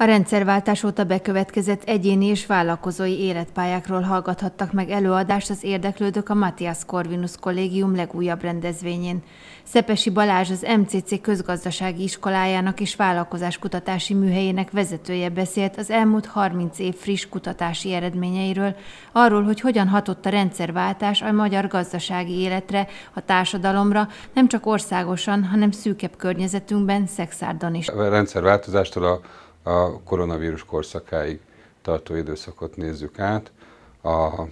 A rendszerváltás óta bekövetkezett egyéni és vállalkozói életpályákról hallgathattak meg előadást az érdeklődők a Matthias Corvinus Kollégium legújabb rendezvényén. Szepesi Balázs az MCC közgazdasági iskolájának és vállalkozáskutatási műhelyének vezetője beszélt az elmúlt 30 év friss kutatási eredményeiről, arról, hogy hogyan hatott a rendszerváltás a magyar gazdasági életre, a társadalomra, nem csak országosan, hanem szűkebb környezetünkben, Szexárdon is. A rendszerváltozástól a a koronavírus korszakáig tartó időszakot nézzük át. A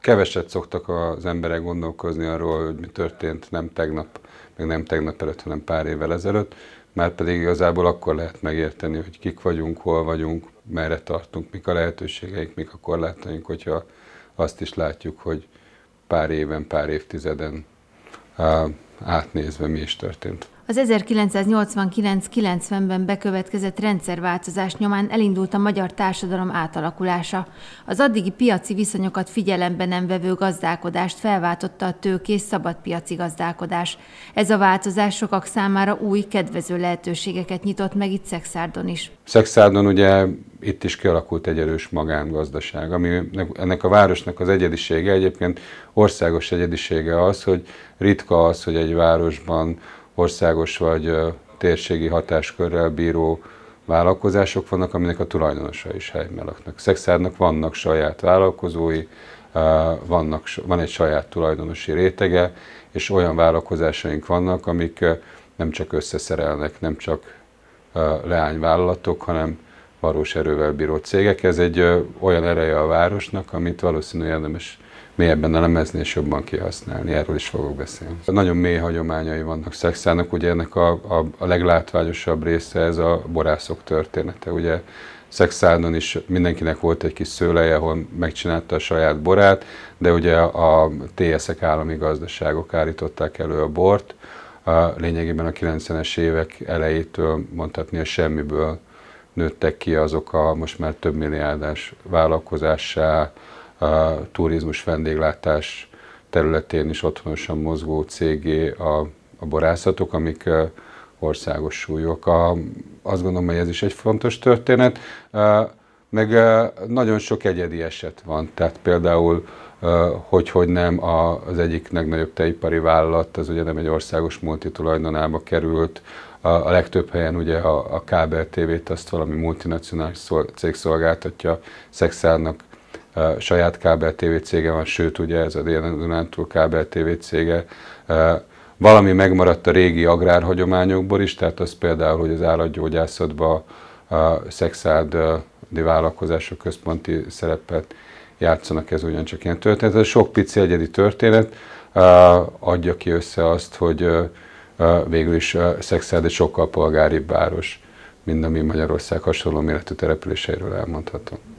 keveset szoktak az emberek gondolkozni arról, hogy mi történt nem tegnap, meg nem tegnap előtt, hanem pár évvel ezelőtt, már pedig igazából akkor lehet megérteni, hogy kik vagyunk, hol vagyunk, merre tartunk, mik a lehetőségeink, mik a korlátaink, hogyha azt is látjuk, hogy pár éven, pár évtizeden átnézve mi is történt. Az 1989-90-ben bekövetkezett rendszerváltozás nyomán elindult a magyar társadalom átalakulása. Az addigi piaci viszonyokat figyelembe nem vevő gazdálkodást felváltotta a tőkés szabadpiaci gazdálkodás. Ez a változás sokak számára új, kedvező lehetőségeket nyitott meg itt Szexárdon is. Szexárdon ugye itt is kialakult egy erős magángazdaság, ami ennek a városnak az egyedisége, egyébként országos egyedisége az, hogy ritka az, hogy egy városban országos vagy térségi hatáskörrel bíró vállalkozások vannak, aminek a tulajdonosa is helyben laknak. Szexárnak vannak saját vállalkozói, vannak, van egy saját tulajdonosi rétege, és olyan vállalkozásaink vannak, amik nem csak összeszerelnek, nem csak leányvállalatok, hanem valós erővel bíró cégek. Ez egy olyan ereje a városnak, amit valószínűleg érdemes mélyebben elemezni és jobban kihasználni. Erről is fogok beszélni. Nagyon mély hagyományai vannak Szexának, ugye ennek a, a, a leglátványosabb része ez a borászok története. Ugye Szexádon is mindenkinek volt egy kis szőleje, ahol megcsinálta a saját borát, de ugye a TSZ-ek állami gazdaságok állították elő a bort, a lényegében a 90-es évek elejétől mondhatni a semmiből nőttek ki azok a most már több milliárdos vállalkozássá, a turizmus vendéglátás területén is otthonosan mozgó cégé a, a borászatok, amik országos súlyok. A, azt gondolom, hogy ez is egy fontos történet, meg nagyon sok egyedi eset van, tehát például hogy, hogy nem az egyik legnagyobb teipari vállalat, az ugye nem egy országos multi tulajdonába került, a, legtöbb helyen ugye a, a kábel tévét azt valami multinacionális szol, cég szolgáltatja, szexárnak saját kábel TV cége van, sőt ugye ez a Dél-Dunántúl kábel TV cége. Valami megmaradt a régi agrárhagyományokból is, tehát az például, hogy az állatgyógyászatban a szexádi vállalkozások központi szerepet játszanak, ez ugyancsak ilyen történet. Ez a sok pici egyedi történet adja ki össze azt, hogy végül is szexád egy sokkal polgáribb város, mint ami Magyarország hasonló méretű településeiről elmondhatom.